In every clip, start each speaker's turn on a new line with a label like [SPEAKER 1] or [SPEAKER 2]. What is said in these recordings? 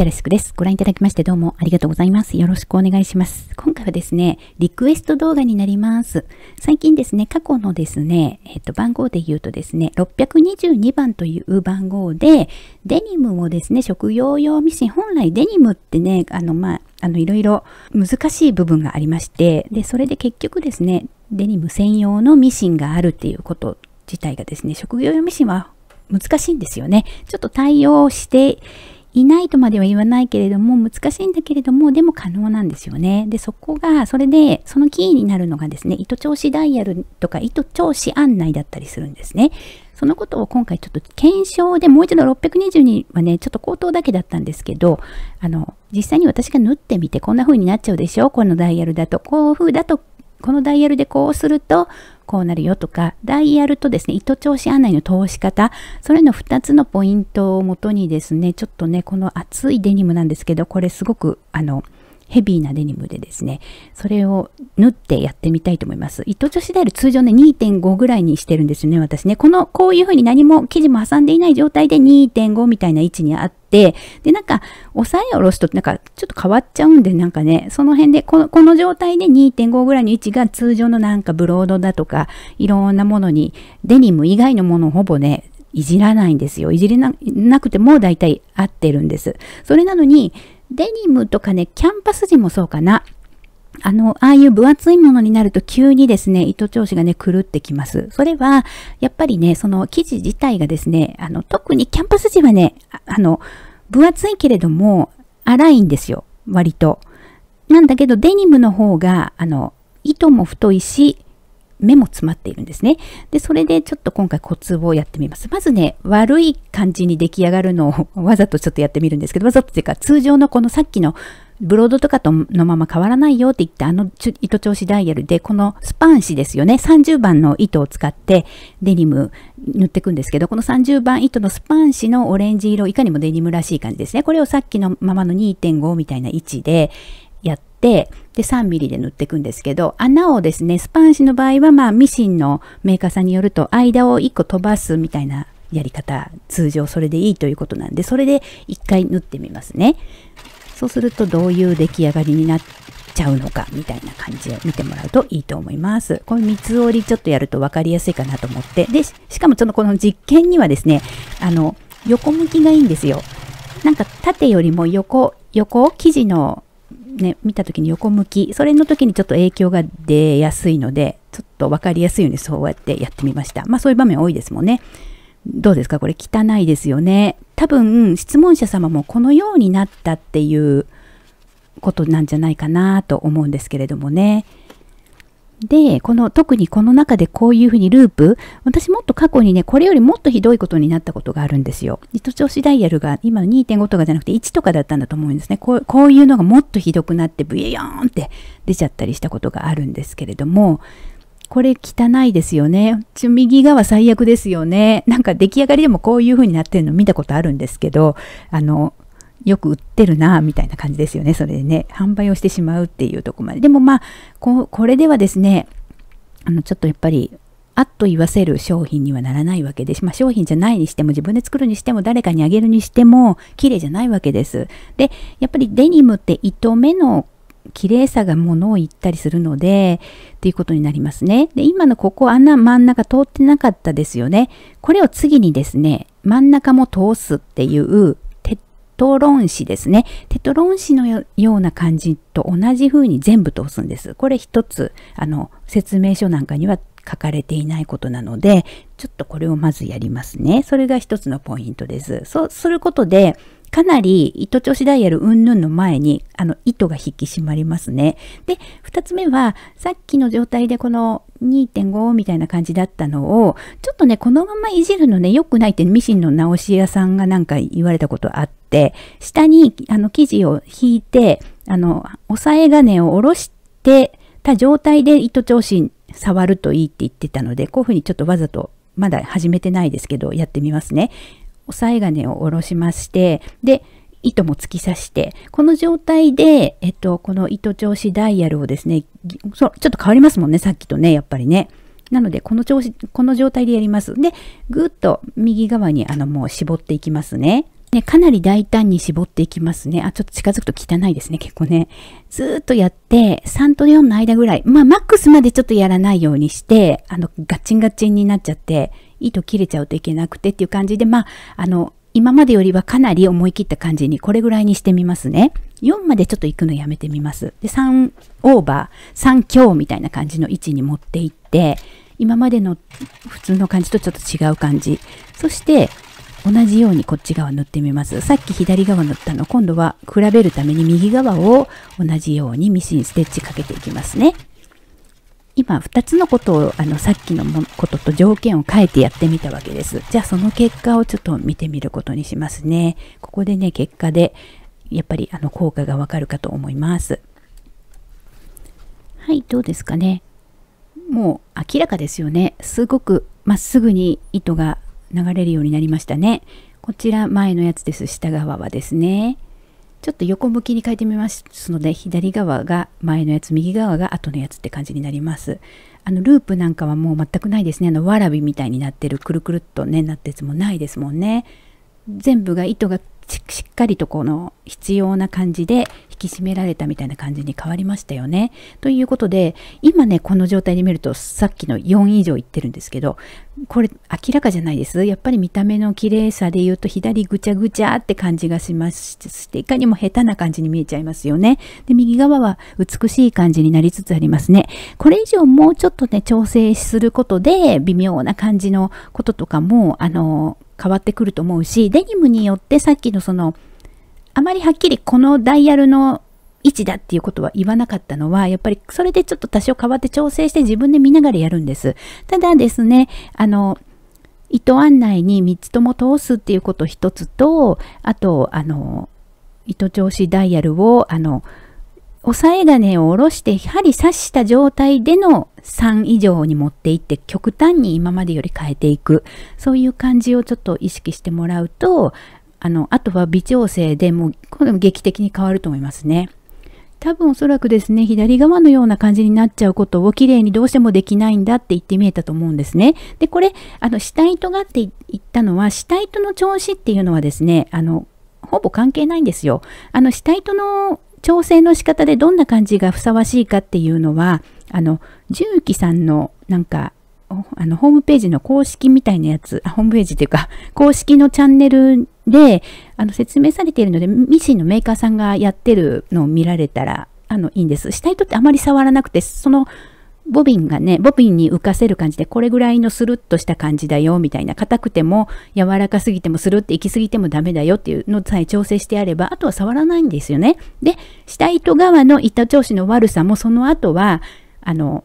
[SPEAKER 1] チャルスクです。ご覧いただきましてどうもありがとうございます。よろしくお願いします。今回はですね、リクエスト動画になります。最近ですね、過去のですね、えっと、番号で言うとですね、622番という番号で、デニムをですね、食用用ミシン、本来デニムってね、あの、まあ、あの、いろいろ難しい部分がありまして、で、それで結局ですね、デニム専用のミシンがあるっていうこと自体がですね、職業用ミシンは難しいんですよね。ちょっと対応していないとまでは言わないけれども、難しいんだけれども、でも可能なんですよね。で、そこが、それで、そのキーになるのがですね、糸調子ダイヤルとか、糸調子案内だったりするんですね。そのことを今回ちょっと検証でもう一度622はね、ちょっと口頭だけだったんですけど、あの、実際に私が縫ってみて、こんな風になっちゃうでしょこのダイヤルだと、こういう風だとこのダイヤルでこうすると、こうなるよとか、ダイヤルとですね、糸調子案内の通し方、それの2つのポイントをもとにですね、ちょっとね、この厚いデニムなんですけど、これすごく、あの、ヘビーなデニムでですね、それを縫ってやってみたいと思います。糸女子である通常ね、2.5ぐらいにしてるんですよね、私ね。この、こういう風に何も生地も挟んでいない状態で2.5みたいな位置にあって、で、なんか、押さえ下ろすと、なんか、ちょっと変わっちゃうんで、なんかね、その辺で、この、この状態で2.5ぐらいの位置が通常のなんかブロードだとか、いろんなものに、デニム以外のものをほぼね、いじらないんですよ。いじれなくても大体合ってるんです。それなのに、デニムとかね、キャンパス地もそうかな。あの、ああいう分厚いものになると急にですね、糸調子がね、狂ってきます。それは、やっぱりね、その生地自体がですね、あの、特にキャンパス地はね、あの、分厚いけれども、粗いんですよ、割と。なんだけど、デニムの方が、あの、糸も太いし、目も詰まっているんですね。で、それでちょっと今回コツをやってみます。まずね、悪い感じに出来上がるのを わざとちょっとやってみるんですけど、わざとっていうか通常のこのさっきのブロードとかとのまま変わらないよって言ったあの糸調子ダイヤルで、このスパン紙ですよね。30番の糸を使ってデニム塗っていくんですけど、この30番糸のスパン紙のオレンジ色、いかにもデニムらしい感じですね。これをさっきのままの2.5みたいな位置で、て、で、3ミリで塗っていくんですけど、穴をですね、スパン紙の場合は、まあ、ミシンのメーカーさんによると、間を1個飛ばすみたいなやり方、通常それでいいということなんで、それで1回塗ってみますね。そうすると、どういう出来上がりになっちゃうのか、みたいな感じを見てもらうといいと思います。これ三つ折りちょっとやると分かりやすいかなと思って、で、しかもそのこの実験にはですね、あの、横向きがいいんですよ。なんか縦よりも横、横、生地のね、見た時に横向き、それの時にちょっと影響が出やすいので、ちょっと分かりやすいようにそうやってやってみました。まあそういう場面多いですもんね。どうですかこれ汚いですよね。多分質問者様もこのようになったっていうことなんじゃないかなと思うんですけれどもね。で、この、特にこの中でこういうふうにループ、私もっと過去にね、これよりもっとひどいことになったことがあるんですよ。糸調子ダイヤルが今の2.5とかじゃなくて1とかだったんだと思うんですね。こうこういうのがもっとひどくなってブヨヨーンって出ちゃったりしたことがあるんですけれども、これ汚いですよね。ち右側最悪ですよね。なんか出来上がりでもこういう風になってるの見たことあるんですけど、あの、よく売ってるなみたいな感じですよねそれでね販売をしてしまうっていうとこまででもまあここれではですねあのちょっとやっぱりあっと言わせる商品にはならないわけです。まあ、商品じゃないにしても、自分で作るにしても、誰かにあげるにしても、綺麗じゃないわけです。で、やっぱりデニムって糸目の綺麗さがものを言ったりするので、っていうことになりますね。で、今のここ穴真ん中通ってなかったですよね。これを次にですね、真ん中も通すっていうトロンですね。テトロン紙のような感じと同じ風に全部通すんです。これ一つ、あの、説明書なんかには書かれていないことなので、ちょっとこれをまずやりますね。それが一つのポイントです。そうすることで、かなり糸調子ダイヤルうんぬんの前に、あの、糸が引き締まりますね。で、二つ目は、さっきの状態でこの2.5みたいな感じだったのを、ちょっとね、このままいじるのね、良くないってミシンの直し屋さんがなんか言われたことあっ、下にあの生地を引いて、あの、押さえ金を下ろしてた状態で糸調子に触るといいって言ってたので、こういうふうにちょっとわざと、まだ始めてないですけど、やってみますね。押さえ金を下ろしまして、で、糸も突き刺して、この状態で、えっと、この糸調子ダイヤルをですね、そう、ちょっと変わりますもんね、さっきとね、やっぱりね。なので、この調子、この状態でやります。で、ぐっと右側に、あの、もう絞っていきますね。ね、かなり大胆に絞っていきますね。あ、ちょっと近づくと汚いですね、結構ね。ずーっとやって、3と4の間ぐらい。まあ、マックスまでちょっとやらないようにして、あの、ガチンガチンになっちゃって、糸切れちゃうといけなくてっていう感じで、まあ、あの、今までよりはかなり思い切った感じに、これぐらいにしてみますね。4までちょっと行くのやめてみます。で、3オーバー、3強みたいな感じの位置に持っていって、今までの普通の感じとちょっと違う感じ。そして、同じようにこっち側塗ってみます。さっき左側塗ったの、今度は比べるために右側を同じようにミシンステッチかけていきますね。今2つのことをあのさっきのことと条件を変えてやってみたわけです。じゃあその結果をちょっと見てみることにしますね。ここでね結果でやっぱりあの効果がわかるかと思います。はいどうですかね。もう明らかですよね。すごくまっすぐに糸が流れるようになりましたね。こちら前のやつです。下側はですね。ちょっと横向きに書いてみますので、左側が前のやつ、右側が後のやつって感じになります。あの、ループなんかはもう全くないですね。あの、わらびみたいになってる、くるくるっとね、なったやつもないですもんね。全部が糸がしっかりとこの必要な感じでき締められたみたいな感じに変わりましたよね。ということで、今ね、この状態で見ると、さっきの4以上いってるんですけど、これ明らかじゃないです。やっぱり見た目の綺麗さで言うと、左ぐちゃぐちゃって感じがしますして、いかにも下手な感じに見えちゃいますよね。で、右側は美しい感じになりつつありますね。これ以上もうちょっとね、調整することで、微妙な感じのこととかも、あの、変わってくると思うし、デニムによってさっきのその、あまりはっきりこのダイヤルの位置だっていうことは言わなかったのは、やっぱりそれでちょっと多少変わって調整して自分で見ながらやるんです。ただですね、あの、糸案内に3つとも通すっていうこと1つと、あと、あの、糸調子ダイヤルを、あの、押さえ金を下ろして針刺した状態での3以上に持っていって極端に今までより変えていくそういう感じをちょっと意識してもらうとあの、あとは微調整でもう、これも劇的に変わると思いますね。多分おそらくですね、左側のような感じになっちゃうことをきれいにどうしてもできないんだって言って見えたと思うんですね。で、これ、あの、下糸がって言ったのは、下糸の調子っていうのはですね、あの、ほぼ関係ないんですよ。あの、下糸の調整の仕方でどんな感じがふさわしいかっていうのは、あの、重機さんのなんかあの、ホームページの公式みたいなやつ、ホームページっていうか、公式のチャンネルで、あの、説明されているので、ミシンのメーカーさんがやってるのを見られたら、あの、いいんです。下糸ってあまり触らなくて、その、ボビンがね、ボビンに浮かせる感じで、これぐらいのスルッとした感じだよ、みたいな。硬くても、柔らかすぎても、スルッて行き過ぎてもダメだよっていうのさえ調整してあれば、あとは触らないんですよね。で、下糸側の板調子の悪さも、その後は、あの、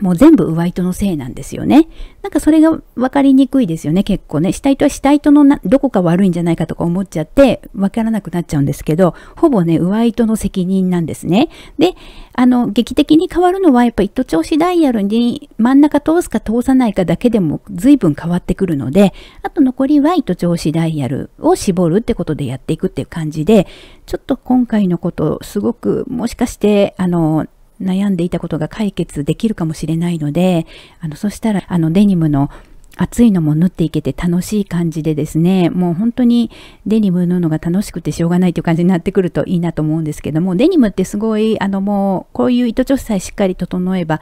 [SPEAKER 1] もう全部上糸のせいなんですよね。なんかそれが分かりにくいですよね、結構ね。下糸は下糸のどこか悪いんじゃないかとか思っちゃって、分からなくなっちゃうんですけど、ほぼね、上糸の責任なんですね。で、あの、劇的に変わるのは、やっぱ糸調子ダイヤルに真ん中通すか通さないかだけでも随分変わってくるので、あと残りは糸調子ダイヤルを絞るってことでやっていくっていう感じで、ちょっと今回のこと、すごく、もしかして、あの、悩んでいたことが解決できるかもしれないので、あの、そしたら、あの、デニムの暑いのも縫っていけて楽しい感じでですね、もう本当にデニム縫うのが楽しくてしょうがないという感じになってくるといいなと思うんですけども、デニムってすごい、あのもうこういう糸調子さえしっかり整えば、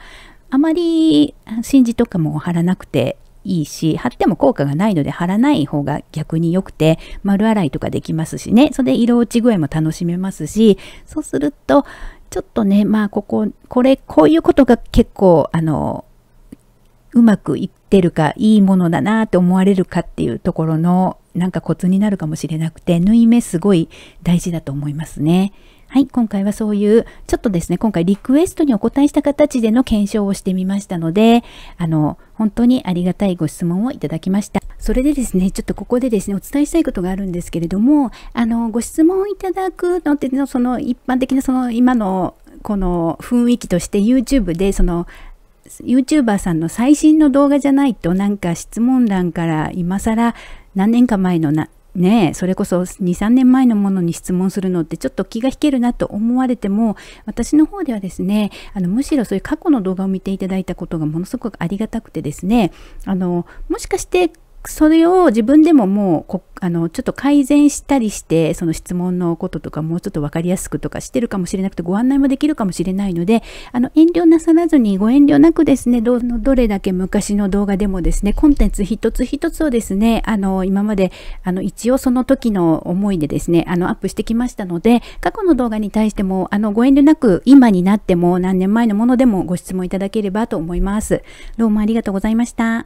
[SPEAKER 1] あまり真珠とかも貼らなくていいし、貼っても効果がないので貼らない方が逆に良くて、丸洗いとかできますしね、それで色落ち具合も楽しめますし、そうすると、ちょっとね、まあ、ここ、これ、こういうことが結構、あの、うまくいってるか、いいものだなって思われるかっていうところの、なんかコツになるかもしれなくて、縫い目すごい大事だと思いますね。はい、今回はそういう、ちょっとですね、今回リクエストにお答えした形での検証をしてみましたので、あの、本当にありがたいご質問をいただきました。それでですね、ちょっとここでですね、お伝えしたいことがあるんですけれども、あの、ご質問いただくのって、その一般的なその今のこの雰囲気として YouTube でその YouTuber さんの最新の動画じゃないとなんか質問欄から今更何年か前のなねそれこそ23年前のものに質問するのってちょっと気が引けるなと思われても私の方ではですねあのむしろそういう過去の動画を見ていただいたことがものすごくありがたくてですねあのもしかしてそれを自分でももうあのちょっと改善したりしてその質問のこととかもうちょっと分かりやすくとかしてるかもしれなくてご案内もできるかもしれないのであの遠慮なさらずにご遠慮なくですねどどれだけ昔の動画でもですねコンテンツ一つ一つをですねあの今まであの一応その時の思いでですねあのアップしてきましたので過去の動画に対してもあのご遠慮なく今になっても何年前のものでもご質問いただければと思います。どうもありがとうございました。